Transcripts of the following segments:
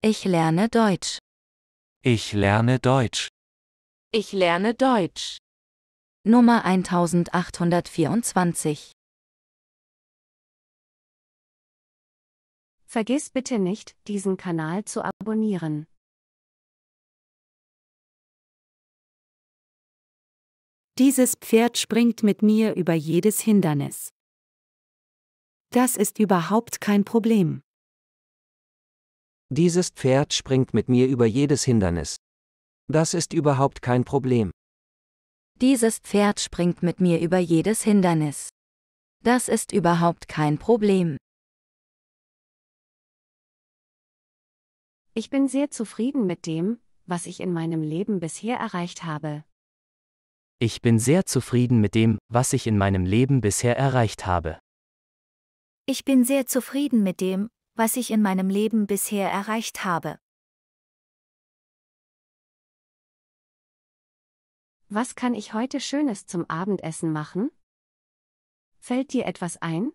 Ich lerne Deutsch. Ich lerne Deutsch. Ich lerne Deutsch. Nummer 1824. Vergiss bitte nicht, diesen Kanal zu abonnieren. Dieses Pferd springt mit mir über jedes Hindernis. Das ist überhaupt kein Problem. Dieses Pferd springt mit mir über jedes Hindernis. Das ist überhaupt kein Problem. Dieses Pferd springt mit mir über jedes Hindernis. Das ist überhaupt kein Problem. Ich bin sehr zufrieden mit dem, was ich in meinem Leben bisher erreicht habe. Ich bin sehr zufrieden mit dem, was ich in meinem Leben bisher erreicht habe. Ich bin sehr zufrieden mit dem, was ich in meinem Leben bisher erreicht habe. Was kann ich heute Schönes zum Abendessen machen? Fällt dir etwas ein?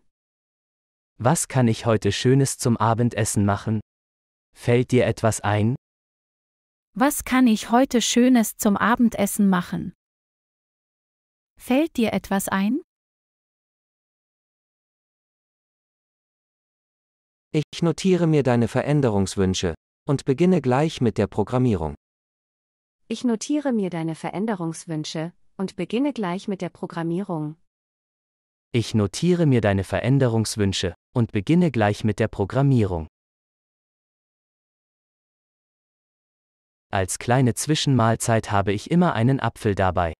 Was kann ich heute Schönes zum Abendessen machen? Fällt dir etwas ein? Was kann ich heute Schönes zum Abendessen machen? Fällt dir etwas ein? Ich notiere mir deine Veränderungswünsche und beginne gleich mit der Programmierung. Ich notiere mir deine Veränderungswünsche und beginne gleich mit der Programmierung. Ich notiere mir deine Veränderungswünsche und beginne gleich mit der Programmierung. Als kleine Zwischenmahlzeit habe ich immer einen Apfel dabei.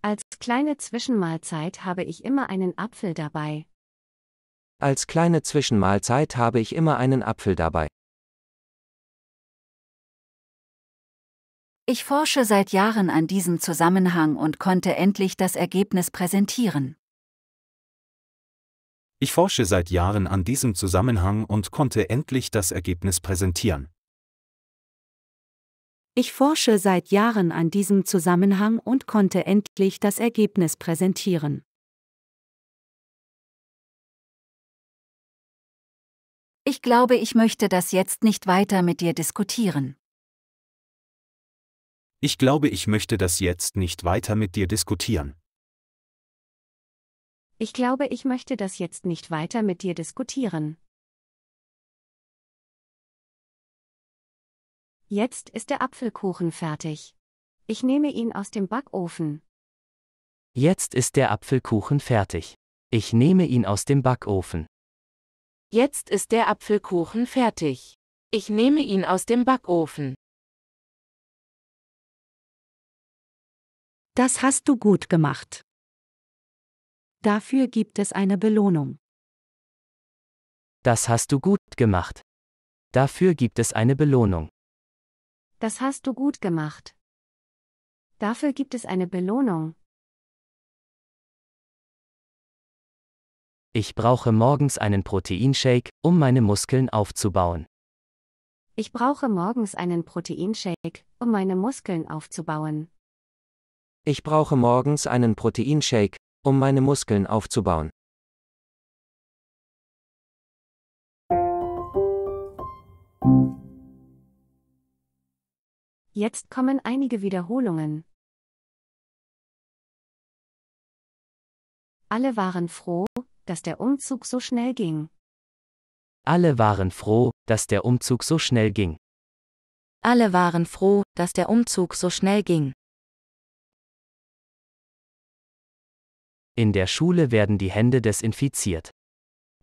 Als kleine Zwischenmahlzeit habe ich immer einen Apfel dabei. Als kleine Zwischenmahlzeit habe ich immer einen Apfel dabei. Ich forsche seit Jahren an diesem Zusammenhang und konnte endlich das Ergebnis präsentieren. Ich forsche seit Jahren an diesem Zusammenhang und konnte endlich das Ergebnis präsentieren. Ich forsche seit Jahren an diesem Zusammenhang und konnte endlich das Ergebnis präsentieren. Ich glaube, ich möchte das jetzt nicht weiter mit dir diskutieren. Ich glaube, ich möchte das jetzt nicht weiter mit dir diskutieren. Ich glaube, ich möchte das jetzt nicht weiter mit dir diskutieren. Jetzt ist der Apfelkuchen fertig. Ich nehme ihn aus dem Backofen. Jetzt ist der Apfelkuchen fertig. Ich nehme ihn aus dem Backofen. Jetzt ist der Apfelkuchen fertig. Ich nehme ihn aus dem Backofen. Das hast du gut gemacht. Dafür gibt es eine Belohnung. Das hast du gut gemacht. Dafür gibt es eine Belohnung. Das hast du gut gemacht. Dafür gibt es eine Belohnung. Ich brauche morgens einen Proteinshake, um meine Muskeln aufzubauen. Ich brauche morgens einen Proteinshake, um meine Muskeln aufzubauen. Ich brauche morgens einen Proteinshake, um meine Muskeln aufzubauen. Jetzt kommen einige Wiederholungen. Alle waren froh, dass der Umzug so schnell ging. Alle waren froh, dass der Umzug so schnell ging. Alle waren froh, dass der Umzug so schnell ging. In der Schule werden die Hände desinfiziert.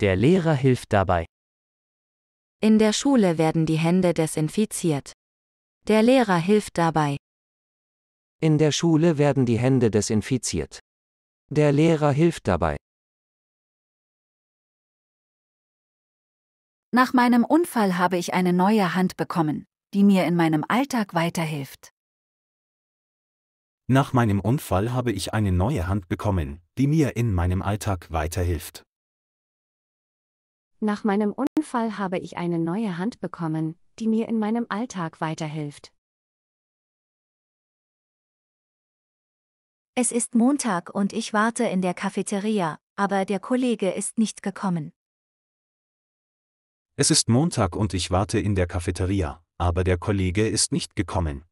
Der Lehrer hilft dabei. In der Schule werden die Hände desinfiziert. Der Lehrer hilft dabei. In der Schule werden die Hände desinfiziert. Der Lehrer hilft dabei. Nach meinem Unfall habe ich eine neue Hand bekommen, die mir in meinem Alltag weiterhilft. Nach meinem Unfall habe ich eine neue Hand bekommen, die mir in meinem Alltag weiterhilft. Nach meinem Unfall habe ich eine neue Hand bekommen, die mir in meinem Alltag weiterhilft. Es ist Montag und ich warte in der Cafeteria, aber der Kollege ist nicht gekommen. Es ist Montag und ich warte in der Cafeteria, aber der Kollege ist nicht gekommen.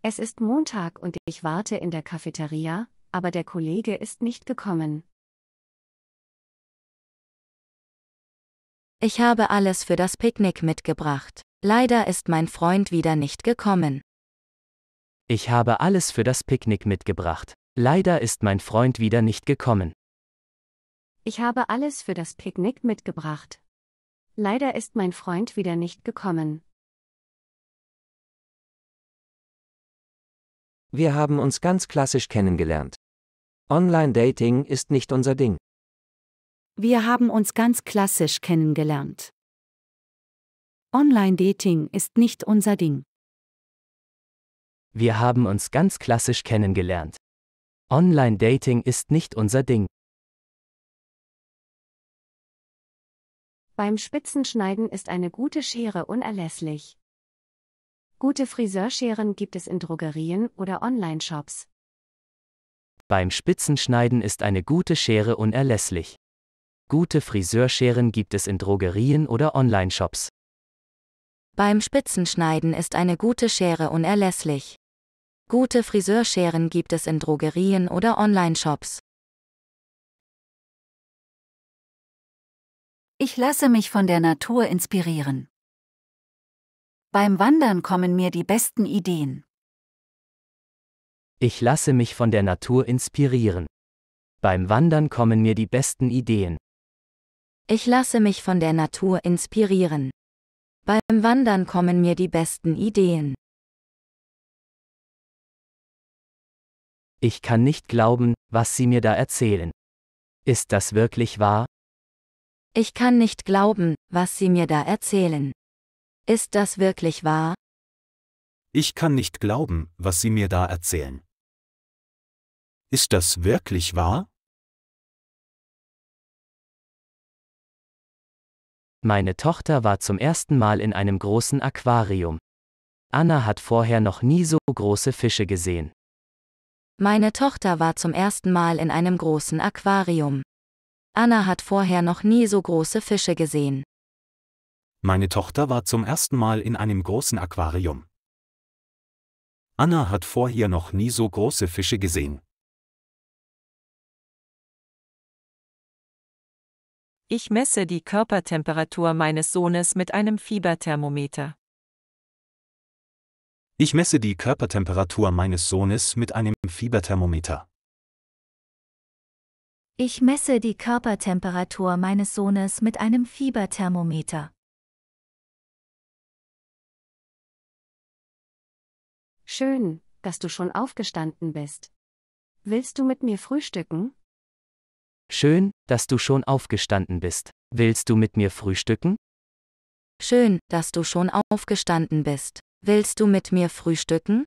Es ist Montag und ich warte in der Cafeteria, aber der Kollege ist nicht gekommen. Ich habe alles für das Picknick mitgebracht. Leider ist mein Freund wieder nicht gekommen. Ich habe alles für das Picknick mitgebracht. Leider ist mein Freund wieder nicht gekommen. Ich habe alles für das Picknick mitgebracht. Leider ist mein Freund wieder nicht gekommen. Wir haben uns ganz klassisch kennengelernt. Online-Dating ist nicht unser Ding. Wir haben uns ganz klassisch kennengelernt. Online-Dating ist nicht unser Ding. Wir haben uns ganz klassisch kennengelernt. Online-Dating ist nicht unser Ding. Beim Spitzenschneiden ist eine gute Schere unerlässlich. Gute Friseurscheren gibt es in Drogerien oder Online-Shops. Beim Spitzenschneiden ist eine gute Schere unerlässlich. Gute Friseurscheren gibt es in Drogerien oder Online-Shops. Beim Spitzenschneiden ist eine gute Schere unerlässlich. Gute Friseurscheren gibt es in Drogerien oder Online-Shops. Ich lasse mich von der Natur inspirieren. Beim Wandern kommen mir die besten Ideen. Ich lasse mich von der Natur inspirieren. Beim Wandern kommen mir die besten Ideen. Ich lasse mich von der Natur inspirieren. Beim Wandern kommen mir die besten Ideen. Ich kann nicht glauben, was Sie mir da erzählen. Ist das wirklich wahr? Ich kann nicht glauben, was Sie mir da erzählen. Ist das wirklich wahr? Ich kann nicht glauben, was Sie mir da erzählen. Ist das wirklich wahr? Meine Tochter war zum ersten Mal in einem großen Aquarium. Anna hat vorher noch nie so große Fische gesehen. Meine Tochter war zum ersten Mal in einem großen Aquarium. Anna hat vorher noch nie so große Fische gesehen. Meine Tochter war zum ersten Mal in einem großen Aquarium. Anna hat vorher noch nie so große Fische gesehen. Ich messe die Körpertemperatur meines Sohnes mit einem Fieberthermometer. Ich messe die Körpertemperatur meines Sohnes mit einem Fieberthermometer. Ich messe die Körpertemperatur meines Sohnes mit einem Fieberthermometer. Schön, dass du schon aufgestanden bist. Willst du mit mir frühstücken? Schön, dass du schon aufgestanden bist. Willst du mit mir frühstücken? Schön, dass du schon aufgestanden bist. Willst du mit mir frühstücken?